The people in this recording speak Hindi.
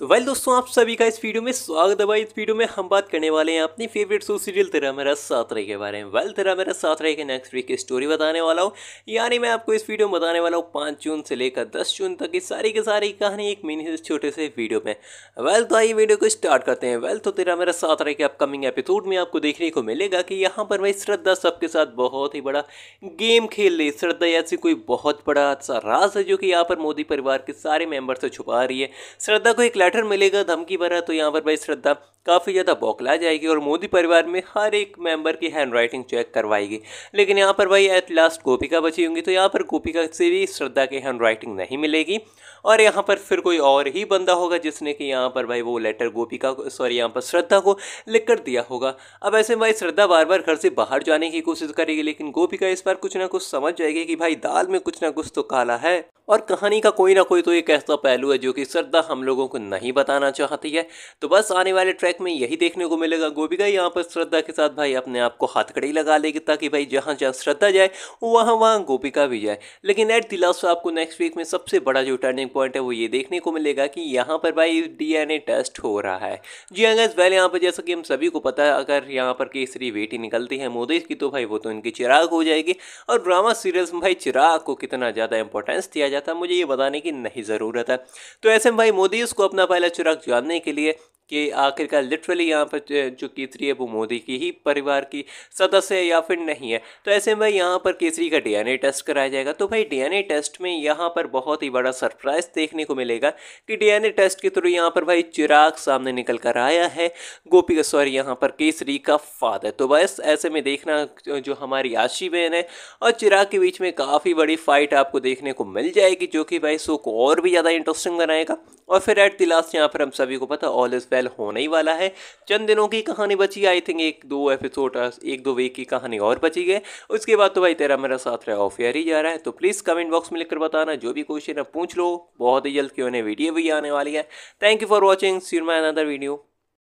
तो वेल दोस्तों आप सभी का इस वीडियो में स्वागत है भाई इस वीडियो में हम बात करने वाले हैं अपनी फेवरेट शो सीरियल तेरा मेरा साथ रहे के बारे में वेल तेरा मेरा साथ रहे के नेक्स्ट वीक की स्टोरी बताने वाला हूँ यानी मैं आपको इस वीडियो में बताने वाला हूँ पाँच जून से लेकर दस जून तक की सारी की सारी कहानी एक मिनी छोटे से वीडियो में वेल तो आई वीडियो को स्टार्ट करते हैं वेल तो तेरा मेरा साथ रहे के अपकमिंग एपिसोड में आपको देखने को मिलेगा कि यहाँ पर भाई श्रद्धा सबके साथ बहुत ही बड़ा गेम खेल रही श्रद्धा ऐसी कोई बहुत बड़ा सा राज है जो कि यहाँ पर मोदी परिवार के सारे मेम्बर से छुपा रही है श्रद्धा को एक बैटर मिलेगा धमकी भरा तो यहाँ पर भाई श्रद्धा काफ़ी ज़्यादा बौखला जाएगी और मोदी परिवार में हर एक मेंबर की हैंड राइटिंग चेक करवाएगी लेकिन यहाँ पर भाई एट लास्ट गोपिका बची होंगी तो यहाँ पर गोपिका से भी श्रद्धा की हैंड राइटिंग नहीं मिलेगी और यहाँ पर फिर कोई और ही बंदा होगा जिसने कि यहाँ पर भाई वो लेटर गोपिका को सॉरी यहाँ पर श्रद्धा को लिख कर दिया होगा अब ऐसे भाई श्रद्धा बार बार घर से बाहर जाने की कोशिश करेगी लेकिन गोपिका इस बार कुछ ना कुछ समझ जाएगी कि भाई दाल में कुछ ना कुछ तो काला है और कहानी का कोई ना कोई तो एक ऐसा पहलू है जो कि श्रद्धा हम लोगों को नहीं बताना चाहती है तो बस आने वाले ट्रैक में यही देखने को मिलेगा गोपिका यहाँ पर श्रद्धा के साथ भाई अपने आप को हथकड़ी लगा लेगी ताकि भाई जहाँ जहाँ श्रद्धा जाए वहाँ वहाँ गोपिका भी जाए लेकिन एट दी लास्ट आपको नेक्स्ट वीक में सबसे बड़ा जो टर्निंग पॉइंट है वो ये देखने को मिलेगा कि यहाँ पर भाई डी टेस्ट हो रहा है जी हाँ गैस वेल यहाँ पर जैसा कि हम सभी को पता है अगर यहाँ पर केसरी बेटी निकलती है मोदी की तो भाई वो तो इनकी चिराग हो जाएगी और ड्रामा सीरियल्स में भाई चिराग को कितना ज़्यादा इंपॉर्टेंस दिया जाए था मुझे ये बताने की नहीं ज़रूरत है तो ऐसे भाई मोदी इसको अपना पहला चुराग जानने के लिए कि आखिरकार लिटरली यहाँ पर जो केसरी है वो मोदी की ही परिवार की सदस्य है या फिर नहीं है तो ऐसे में यहाँ पर केसरी का डीएनए टेस्ट कराया जाएगा तो भाई डीएनए टेस्ट में यहाँ पर बहुत ही बड़ा सरप्राइज देखने को मिलेगा कि डीएनए टेस्ट के थ्रू यहाँ पर भाई चिराग सामने निकल कर आया है गोपी का सॉरी यहाँ पर केसरी का फादर तो बस ऐसे में देखना जो हमारी आशी बहन है और चिराग के बीच में काफ़ी बड़ी फाइट आपको देखने को मिल जाएगी जो कि भाई शो को और भी ज़्यादा इंटरेस्टिंग बनाएगा और फिर एट द लास्ट यहाँ पर हम सभी को पता ऑल इज़ ट्वेल्व होने ही वाला है चंद दिनों की कहानी बची आई थिंक एक दो एपिसोड एक दो वीक की कहानी और बची गई उसके बाद तो भाई तेरा मेरा साथ रहा ऑफ ही जा रहा है तो प्लीज़ कमेंट बॉक्स में लिखकर बताना जो भी क्वेश्चन है पूछ लो बहुत ही जल्द क्यों वीडियो भी आने वाली है thank you for watching see my another video